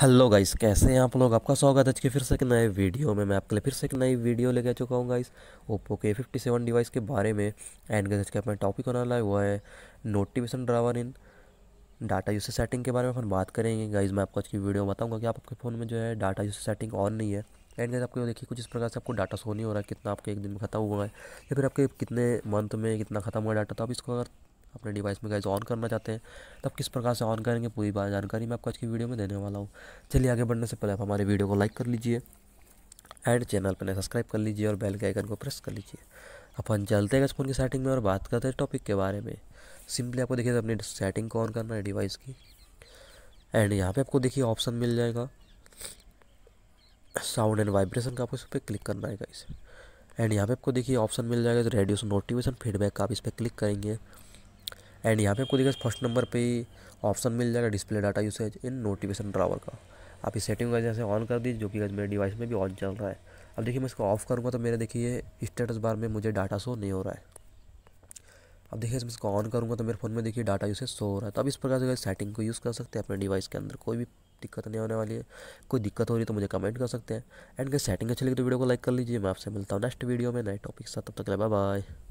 hello guys कैसे हैं आप लोग आपका स्वागत है आज के फिर से एक नए वीडियो में मैं आपके लिए फिर से एक नई वीडियो लेके आ चुका हूँ गाइस ओप्पो के फिफ्टी सेवन डिवाइस के बारे में एंड गज का अपना टॉपिक होने वाला हुआ है notification drawer in data usage setting के बारे में अपन बात करेंगे गाइज मैं आपको आज की वीडियो बताऊँगा कि आप आपके फ़ोन में जो है डाटा यूसेज सेटिंग ऑन नहीं है एंड गैस आपको देखिए कुछ इस प्रकार से आपको डाटा सो नहीं हो रहा है कितना आपके एक दिन में खत्म हुआ है या फिर आपके कितने मंथ में कितना खत्म हुआ डाटा तो आप इसको अगर अपने डिवाइस में गैस ऑन करना चाहते हैं तब तो किस प्रकार से ऑन करेंगे पूरी बार जानकारी मैं आपको आज की वीडियो में देने वाला हूँ चलिए आगे बढ़ने से पहले आप हमारे वीडियो को लाइक कर लीजिए एंड चैनल पर सब्सक्राइब कर लीजिए और बेल के आइकन को प्रेस कर लीजिए अपन चलते हैं फोन की सेटिंग में और बात करते हैं टॉपिक के बारे में सिंपली आपको देखिए अपनी सेटिंग को ऑन करना है डिवाइस की एंड यहाँ पे आपको देखिए ऑप्शन मिल जाएगा साउंड एंड वाइब्रेशन का आपको इस पर क्लिक करना है इसे एंड यहाँ पे आपको देखिए ऑप्शन मिल जाएगा रेडियो नोटिफिकेशन फीडबैक का आप इस पर क्लिक करेंगे एंड यहाँ पे आपको देखिए फर्स्ट नंबर पे ऑप्शन मिल जाएगा display data usage in notification drawer का आप इस सेटिंग का जैसे ऑन कर दीजिए जो कि मेरे डिवाइस में भी ऑन चल रहा है अब देखिए मैं इसको ऑफ करूँगा तो मेरे देखिए स्टेटस बार में मुझे डाटा शो नहीं हो रहा है अब देखिए इसमें इसको ऑन करूँगा तो मेरे फ़ोन में देखिए डाटा यूसेज शो हो रहा है तो अब इस प्रकार से सेटिंग को यूज़ कर सकते हैं अपने डिवाइस के अंदर कोई भी दिक्कत नहीं होने वाली है कोई दिक्कत हो रही तो मुझे कमेंट कर सकते हैं एंड अगर सेटिंग अच्छी लगी तो वीडियो को लाइक कर लीजिए मैं आपसे मिलता हूँ नेक्स्ट वीडियो में नए टॉपिक साथ तब तक बाय बाय